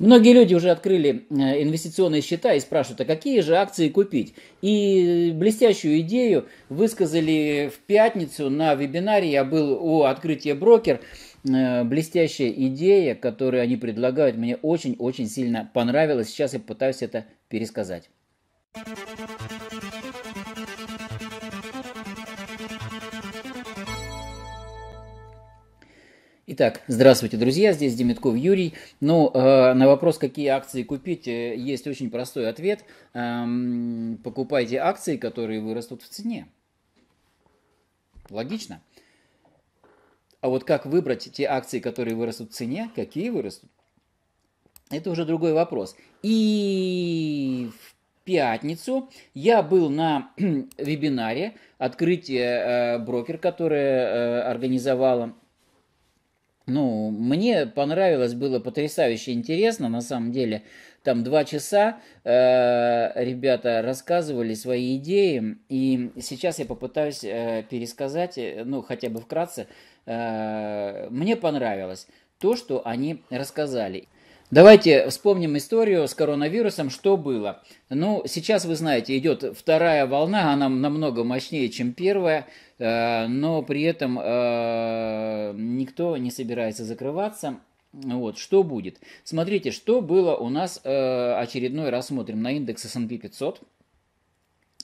Многие люди уже открыли э, инвестиционные счета и спрашивают, а какие же акции купить? И блестящую идею высказали в пятницу на вебинаре, я был у открытия брокер, э, блестящая идея, которую они предлагают, мне очень-очень сильно понравилась. Сейчас я пытаюсь это пересказать. Итак, здравствуйте, друзья, здесь Демитков Юрий. Ну, э, на вопрос, какие акции купить, э, есть очень простой ответ. Эм, покупайте акции, которые вырастут в цене. Логично. А вот как выбрать те акции, которые вырастут в цене, какие вырастут, это уже другой вопрос. И в пятницу я был на вебинаре открытие э, брокер, который э, организовала ну, мне понравилось, было потрясающе интересно, на самом деле. Там два часа э, ребята рассказывали свои идеи, и сейчас я попытаюсь э, пересказать, э, ну, хотя бы вкратце. Э, мне понравилось то, что они рассказали. Давайте вспомним историю с коронавирусом, что было. Ну, сейчас, вы знаете, идет вторая волна, она намного мощнее, чем первая, э, но при этом э, никто не собирается закрываться. Вот, что будет? Смотрите, что было у нас э, очередной раз, смотрим на индекс S&P 500.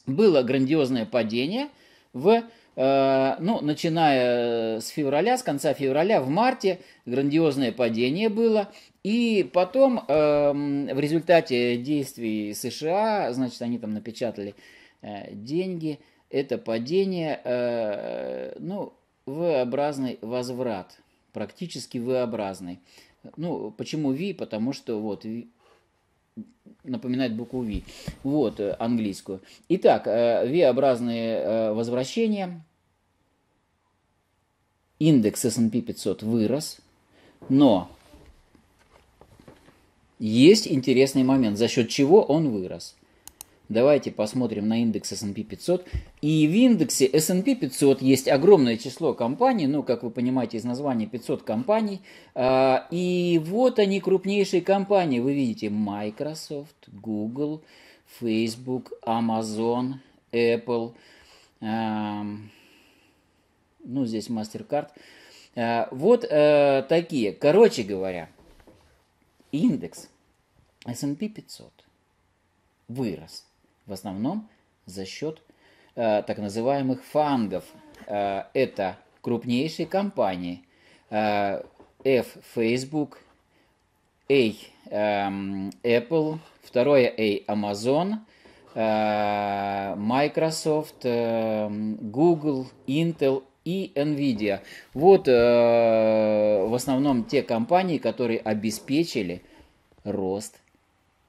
Было грандиозное падение в Э, ну, начиная э, с февраля, с конца февраля, в марте грандиозное падение было. И потом эм, в результате действий США, значит, они там напечатали э, деньги, это падение, ну, V-образный возврат, практически V-образный. Ну, почему V? Потому что вот напоминает букву V, вот, э, английскую. Итак, э, V-образные э, возвращения. Индекс S&P 500 вырос, но есть интересный момент, за счет чего он вырос – Давайте посмотрим на индекс S&P 500. И в индексе S&P 500 есть огромное число компаний, ну, как вы понимаете из названия, 500 компаний. А, и вот они, крупнейшие компании. Вы видите Microsoft, Google, Facebook, Amazon, Apple, а, ну, здесь MasterCard. А, вот такие. Короче говоря, индекс S&P 500 вырос в основном за счет э, так называемых фангов. Э, это крупнейшие компании э, F Facebook, A э, Apple, второе A Amazon, э, Microsoft, э, Google, Intel и Nvidia. Вот э, в основном те компании, которые обеспечили рост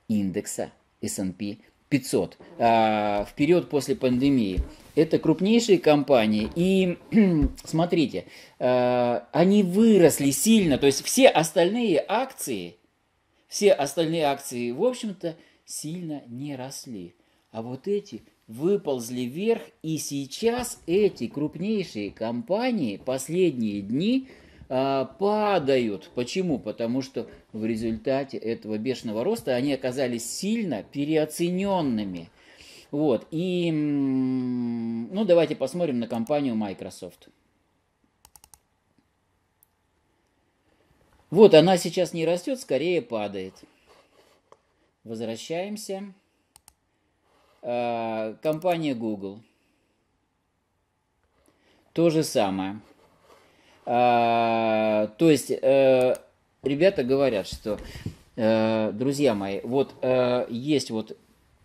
индекса S&P 500 а, в период после пандемии. Это крупнейшие компании. И смотрите, а, они выросли сильно. То есть все остальные акции, все остальные акции, в общем-то, сильно не росли. А вот эти выползли вверх, и сейчас эти крупнейшие компании последние дни – а, падают. Почему? Потому что в результате этого бешеного роста они оказались сильно переоцененными. Вот, и, ну, давайте посмотрим на компанию Microsoft. Вот, она сейчас не растет, скорее падает. Возвращаемся. А, компания Google. То же самое. А, то есть э, ребята говорят, что, э, друзья мои, вот э, есть вот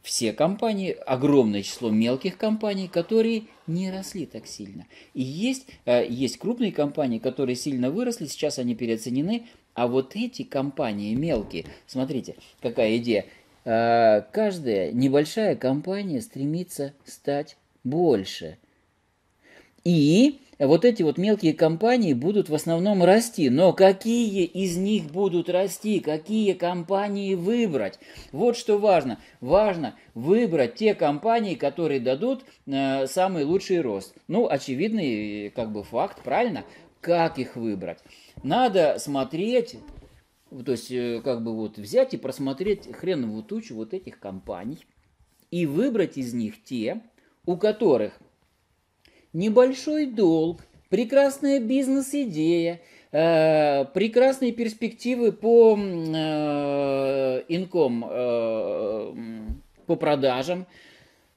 все компании, огромное число мелких компаний, которые не росли так сильно. И есть, э, есть крупные компании, которые сильно выросли, сейчас они переоценены, а вот эти компании мелкие, смотрите, какая идея, э, каждая небольшая компания стремится стать больше. И вот эти вот мелкие компании будут в основном расти. Но какие из них будут расти, какие компании выбрать? Вот что важно. Важно выбрать те компании, которые дадут э, самый лучший рост. Ну, очевидный э, как бы факт, правильно? Как их выбрать? Надо смотреть то есть, э, как бы вот взять и просмотреть хреновую тучу вот этих компаний и выбрать из них те, у которых небольшой долг, прекрасная бизнес-идея, э, прекрасные перспективы по э, инком, э, по продажам,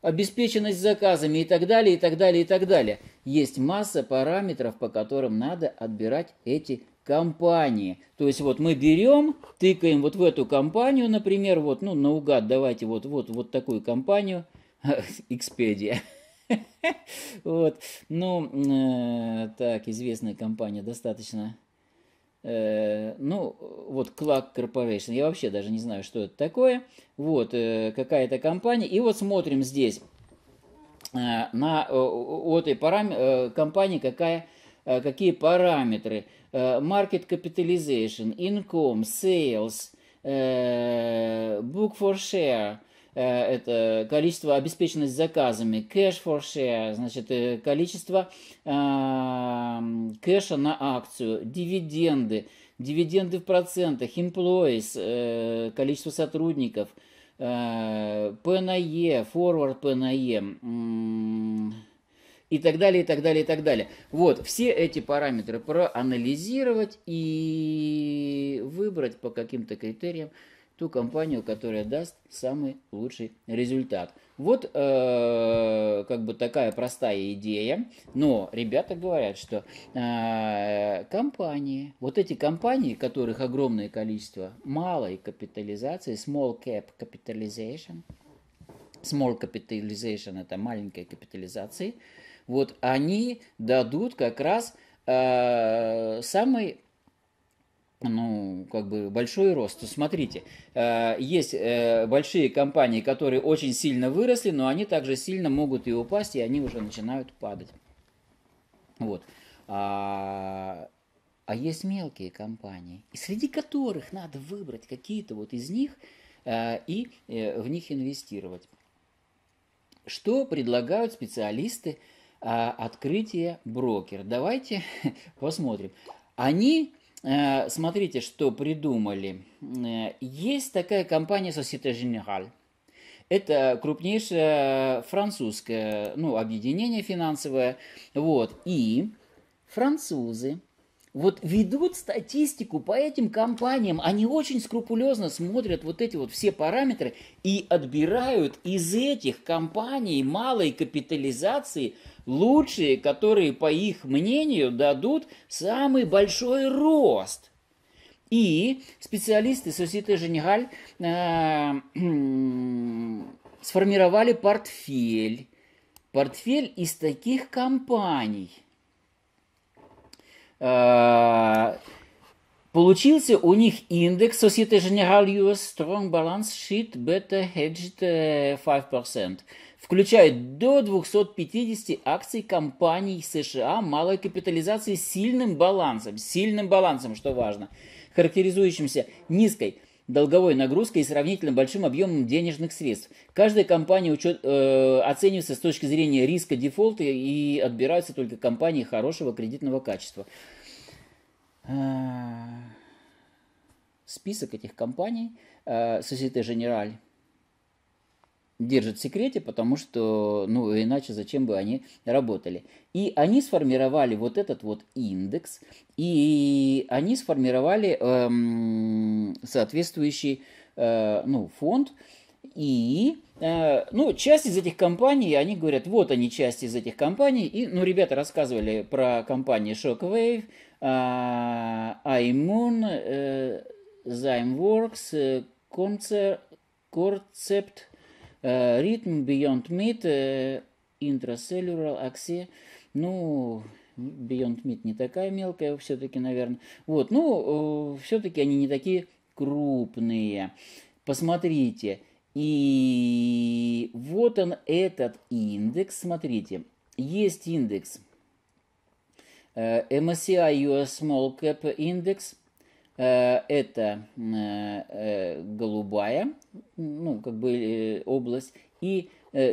обеспеченность заказами и так далее, и так далее, и так далее. Есть масса параметров, по которым надо отбирать эти компании. То есть вот мы берем, тыкаем вот в эту компанию, например, вот, ну, наугад, давайте вот, вот, вот такую компанию, Expedia. Вот. Ну, э, так, известная компания достаточно. Э, ну, вот Clark Corporation. Я вообще даже не знаю, что это такое. Вот, э, какая-то компания. И вот смотрим здесь на вот этой парам... компании какая, какие параметры. Market capitalization, income, sales, book for share – Э, это количество обеспеченность заказами, cash for share, значит, э, количество э, кэша на акцию, дивиденды, дивиденды в процентах, employees, количество сотрудников, P на E, forward P и так далее, и так далее, и так далее. Вот, все эти параметры проанализировать и выбрать по каким-то критериям ту компанию, которая даст самый лучший результат. Вот э, как бы такая простая идея, но ребята говорят, что э, компании, вот эти компании, которых огромное количество малой капитализации, small cap capitalization, small capitalization это маленькая капитализация, вот они дадут как раз э, самый ну, как бы большой рост, то смотрите, э, есть э, большие компании, которые очень сильно выросли, но они также сильно могут и упасть, и они уже начинают падать. Вот. А, а есть мелкие компании, и среди которых надо выбрать какие-то вот из них э, и в них инвестировать. Что предлагают специалисты открытия брокер? Давайте посмотрим. Они Э, смотрите, что придумали. Э, есть такая компания Societe Generale. Это крупнейшее французское ну, объединение финансовое. Вот. И французы вот ведут статистику по этим компаниям, они очень скрупулезно смотрят вот эти вот все параметры и отбирают из этих компаний малой капитализации лучшие, которые, по их мнению, дадут самый большой рост – и специалисты Societe Женгаль э, сформировали портфель. Портфель из таких компаний – Э, получился у них индекс Societe Generale US Strong Balance Sheet Beta Hedged 5%. Э, Включает до 250 акций компаний США малой капитализации с сильным балансом, сильным балансом, что важно, характеризующимся низкой долговой нагрузкой и сравнительно большим объемом денежных средств. Каждая компания учет, э, оценивается с точки зрения риска дефолта и отбираются только компании хорошего кредитного качества. Э, список этих компаний э, Societe Generale держат в секрете, потому что, ну, иначе зачем бы они работали. И они сформировали вот этот вот индекс, и они сформировали эм, соответствующий, э, ну, фонд, и, э, ну, часть из этих компаний, они говорят, вот они, часть из этих компаний, и, ну, ребята рассказывали про компании Shockwave, а, э, iMoon, э, Zymeworks, Concept, Э, ритм Beyond Meat, э, Intracellular, Axie, ну, Beyond Meat не такая мелкая все-таки, наверное. Вот, ну, э, все-таки они не такие крупные. Посмотрите. И вот он, этот индекс. Смотрите, есть индекс MSCI US Small Cap Index – Э, это э, голубая, ну, как бы э, область, и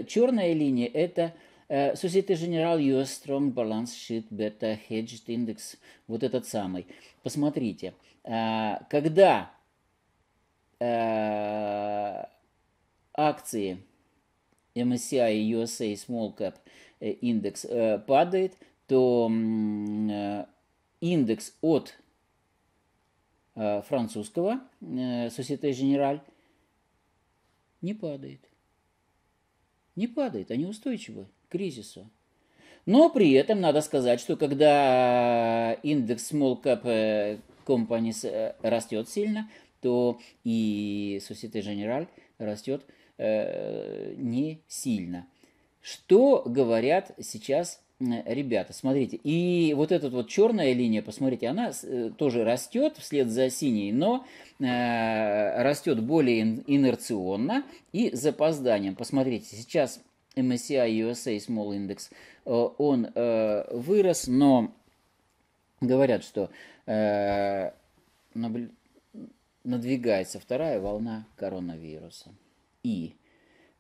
черная линия – это Societe General strong Balance Sheet Beta Hedged Index, вот этот самый. Посмотрите, когда акции MSCI USA Small Cap индекс падает, то индекс от Э, французского э, Societe Генераль не падает. Не падает, они устойчивы к кризису. Но при этом надо сказать, что когда индекс Small Cap э, Companies растет сильно, то и Societe Генераль растет не сильно. Что говорят сейчас Э, ребята, смотрите, и вот эта вот черная линия, посмотрите, она э, тоже растет вслед за синей, но э, растет более инерционно и запозданием. Посмотрите, сейчас MSCI USA Small Index, э, он э, вырос, но говорят, что э, надвигается вторая волна коронавируса. И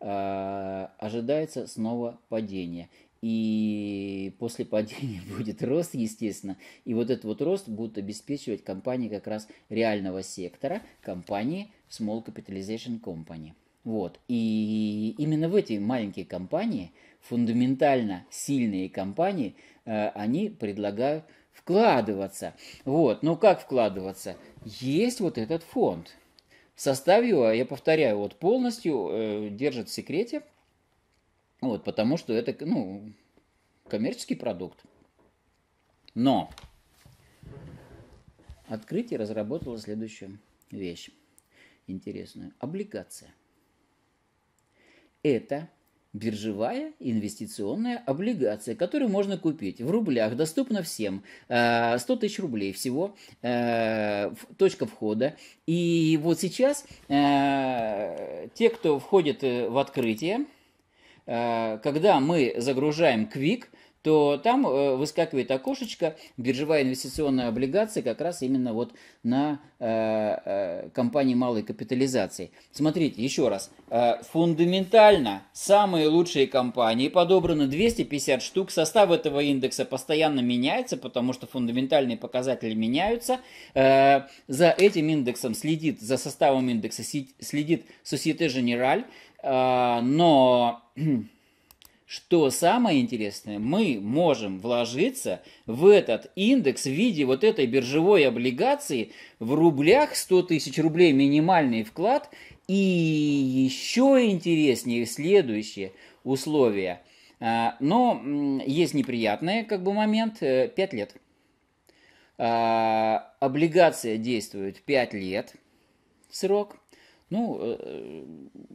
ожидается снова падение и после падения будет рост, естественно. И вот этот вот рост будут обеспечивать компании как раз реального сектора, компании Small Capitalization Company. Вот. И именно в эти маленькие компании, фундаментально сильные компании, э, они предлагают вкладываться. Вот. Но как вкладываться? Есть вот этот фонд. В его, я повторяю, вот полностью э, держит в секрете вот, потому что это, ну, коммерческий продукт. Но открытие разработало следующую вещь интересную. Облигация. Это биржевая инвестиционная облигация, которую можно купить в рублях, доступна всем, 100 э, тысяч рублей всего, э, точка входа. И вот сейчас э, те, кто входит в открытие, Э, когда мы загружаем Quick, то там э, выскакивает окошечко биржевая инвестиционная облигация как раз именно вот на э, компании малой капитализации. Смотрите, еще раз, фундаментально самые лучшие компании подобраны 250 штук, состав этого индекса постоянно меняется, потому что фундаментальные показатели меняются. За этим индексом следит, за составом индекса следит Societe Generale, а, но что самое интересное, мы можем вложиться в этот индекс в виде вот этой биржевой облигации в рублях 100 тысяч рублей минимальный вклад. И еще интереснее следующее условие. А, но есть неприятный как бы момент 5 э, лет. А, облигация действует 5 лет срок – ну, э,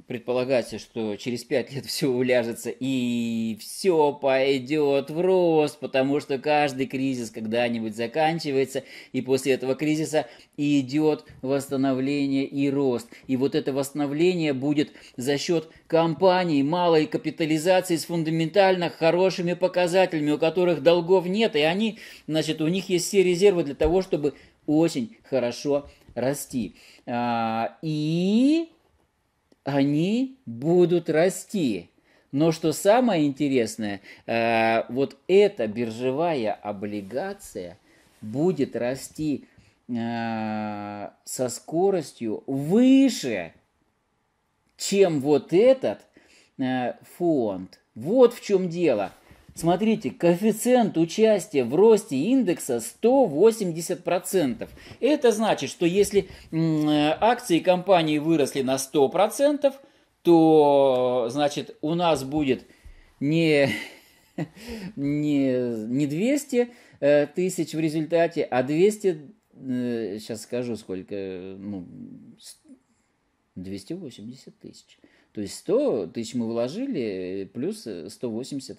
предполагается, что через пять лет все уляжется и все пойдет в рост, потому что каждый кризис когда-нибудь заканчивается, и после этого кризиса идет восстановление и рост. И вот это восстановление будет за счет компаний малой капитализации с фундаментально хорошими показателями, у которых долгов нет, и они, значит, у них есть все резервы для того, чтобы очень хорошо расти. А, и они будут расти. Но что самое интересное, э, вот эта биржевая облигация будет расти э, со скоростью выше, чем вот этот э, фонд. Вот в чем дело – Смотрите, коэффициент участия в росте индекса 180%. Это значит, что если э, акции компании выросли на 100%, то, значит, у нас будет не, не, не 200 э, тысяч в результате, а 200, э, сейчас скажу сколько, ну, 280 тысяч. То есть 100 тысяч мы вложили, плюс 180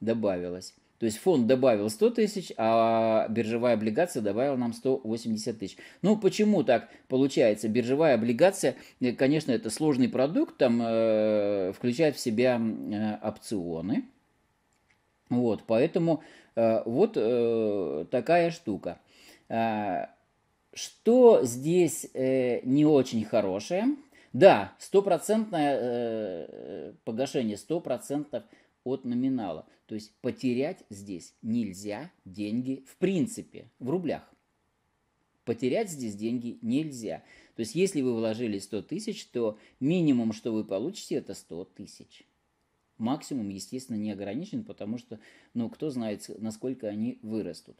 добавилось. То есть фонд добавил 100 тысяч, а биржевая облигация добавила нам 180 тысяч. Ну, почему так получается? Биржевая облигация, э, конечно, это сложный продукт, там э, включает в себя э, опционы. Вот, поэтому э, вот э, такая штука. Э, что здесь э, не очень хорошее? Да, стопроцентное э, э погашение, 100% от номинала. То есть потерять здесь нельзя деньги в принципе в рублях. Потерять здесь деньги нельзя. То есть если вы вложили 100 тысяч, то минимум, что вы получите, это 100 тысяч. Максимум, естественно, не ограничен, потому что, ну, кто знает, насколько они вырастут.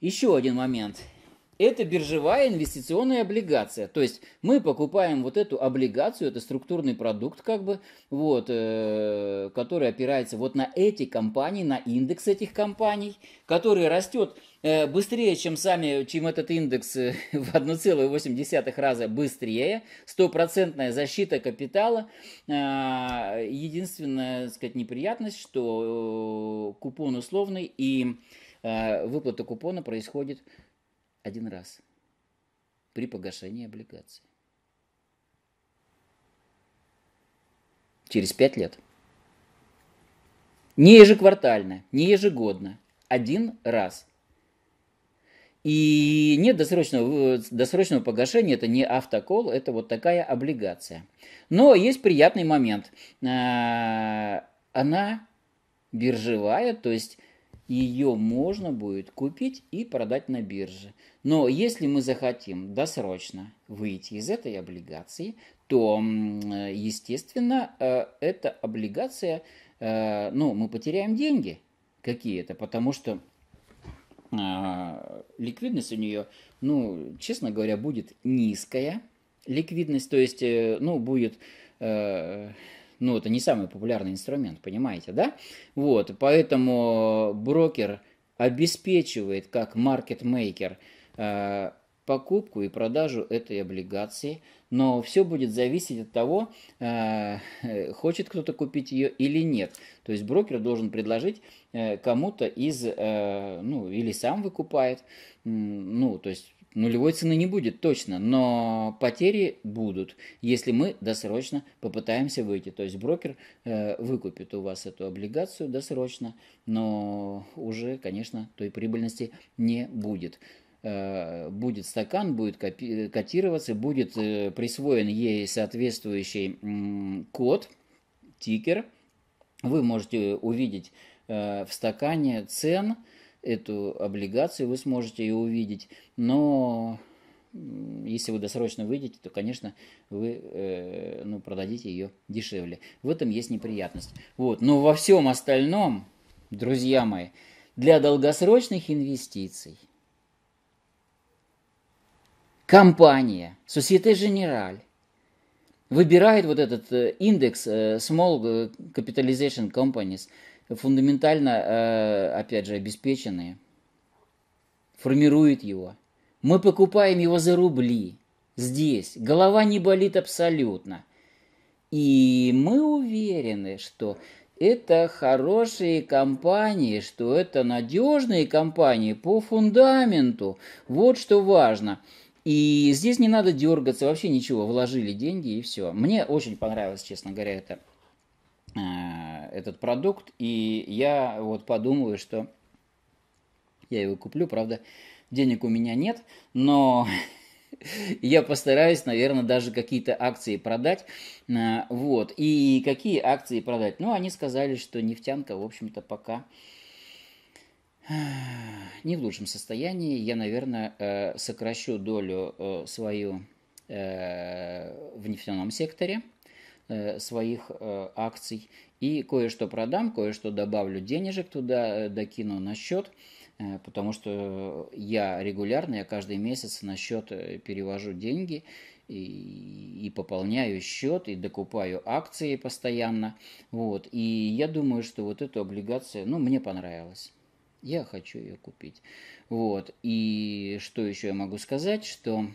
Еще один момент это биржевая инвестиционная облигация. То есть мы покупаем вот эту облигацию, это структурный продукт как бы, вот, э, который опирается вот на эти компании, на индекс этих компаний, который растет э, быстрее, чем сами, чем этот индекс э, в 1,8 раза быстрее, стопроцентная защита капитала. Э, единственная, так сказать, неприятность, что э, купон условный и э, выплата купона происходит один раз при погашении облигации. Через пять лет. Не ежеквартально, не ежегодно. Один раз. И нет досрочного, э, досрочного погашения, это не автокол, это вот такая облигация. Но есть приятный момент. А, она биржевая, то есть ее можно будет купить и продать на бирже. Но если мы захотим досрочно выйти из этой облигации, то, естественно, э, эта облигация, э, ну, мы потеряем деньги какие-то, потому что э, ликвидность у нее, ну, честно говоря, будет низкая ликвидность, то есть, ну, будет ну, это не самый популярный инструмент, понимаете, да? Вот, поэтому брокер обеспечивает как маркет мейкер э, покупку и продажу этой облигации, но все будет зависеть от того, э, хочет кто-то купить ее или нет. То есть брокер должен предложить э, кому-то из, ну, или сам выкупает, ну, то есть Нулевой цены не будет, точно, но потери будут, если мы досрочно попытаемся выйти. То есть брокер э, выкупит у вас эту облигацию досрочно, но уже, конечно, той прибыльности не будет. Э, будет стакан, будет котироваться, будет э, присвоен ей соответствующий э, код, тикер. Вы можете увидеть э, в стакане цен – эту облигацию вы сможете ее увидеть, но если вы досрочно выйдете, то, конечно, вы э, ну, продадите ее дешевле. В этом есть неприятность. Вот. Но во всем остальном, друзья мои, для долгосрочных инвестиций компания Societe Generale выбирает вот этот э, индекс э, Small э, Capitalization Companies – фундаментально, э, опять же, обеспеченные, формирует его. Мы покупаем его за рубли. Здесь. Голова не болит абсолютно. И мы уверены, что это хорошие компании, что это надежные компании по фундаменту. Вот что важно. И здесь не надо дергаться, вообще ничего, вложили деньги и все. Мне очень понравилось, честно говоря, это э, этот продукт, и я вот подумаю, что я его куплю, правда, денег у меня нет, но я постараюсь, наверное, даже какие-то акции продать. А, вот. И какие акции продать? Ну, они сказали, что нефтянка, в общем-то, пока не в лучшем состоянии. Я, наверное, э, сокращу долю э, свою э, в нефтяном секторе своих акций и кое-что продам, кое-что добавлю денежек туда, э, докину на счет, э, потому что я регулярно, я каждый месяц на счет э, перевожу деньги и, и пополняю счет, и докупаю акции постоянно. Вот. И я думаю, что вот эту облигацию, ну, мне понравилась. Я хочу ее купить. Вот. И что еще я могу сказать, что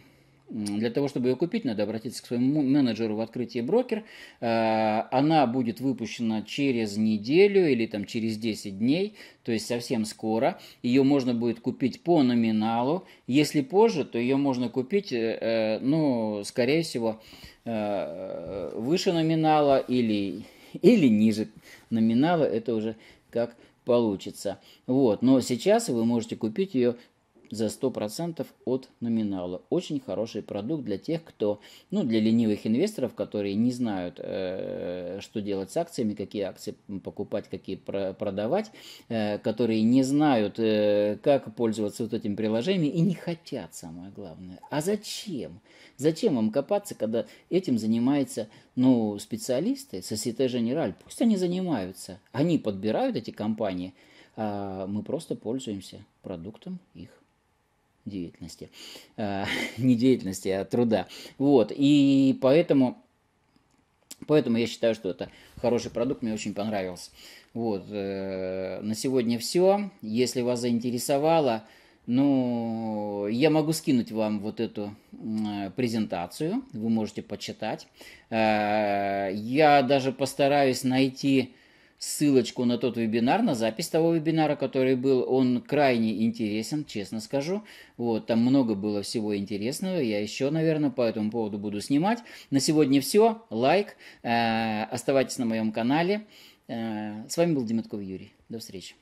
для того, чтобы ее купить, надо обратиться к своему менеджеру в открытии брокер. Э, она будет выпущена через неделю или там через 10 дней, то есть совсем скоро. Ее можно будет купить по номиналу. Если позже, то ее можно купить, э, э, ну, скорее всего, выше номинала или, или ниже номинала. Это уже как получится. Вот. Но сейчас вы можете купить ее за 100% от номинала. Очень хороший продукт для тех, кто, ну, для ленивых инвесторов, которые не знают, э, что делать с акциями, какие акции покупать, какие продавать, э, которые не знают, э, как пользоваться вот этим приложением и не хотят, самое главное. А зачем? Зачем вам копаться, когда этим занимаются, ну, специалисты, Societe Generale? Пусть они занимаются. Они подбирают эти компании, а мы просто пользуемся продуктом их деятельности, э, не деятельности, а труда. Вот, и поэтому, поэтому я считаю, что это хороший продукт, мне очень понравился. Вот, э, на сегодня все. Если вас заинтересовало, ну, я могу скинуть вам вот эту э, презентацию, вы можете почитать. Э, я даже постараюсь найти ссылочку на тот вебинар, на запись того вебинара, который был. Он крайне интересен, честно скажу. Вот, там много было всего интересного. Я еще, наверное, по этому поводу буду снимать. На сегодня все. Лайк. Э, оставайтесь на моем канале. Э, с вами был Демятков Юрий. До встречи.